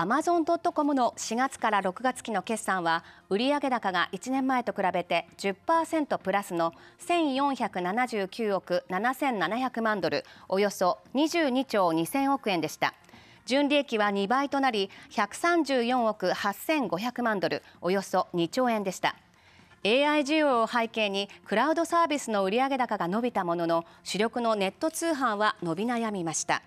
アマゾン・ドット・コムの4月から6月期の決算は売上高が1年前と比べて10%プラスの1479億7700万ドルおよそ22兆2000億円でした純利益は2倍となり134億8500万ドルおよそ2兆円でした AI 需要を背景にクラウドサービスの売上高が伸びたものの主力のネット通販は伸び悩みました。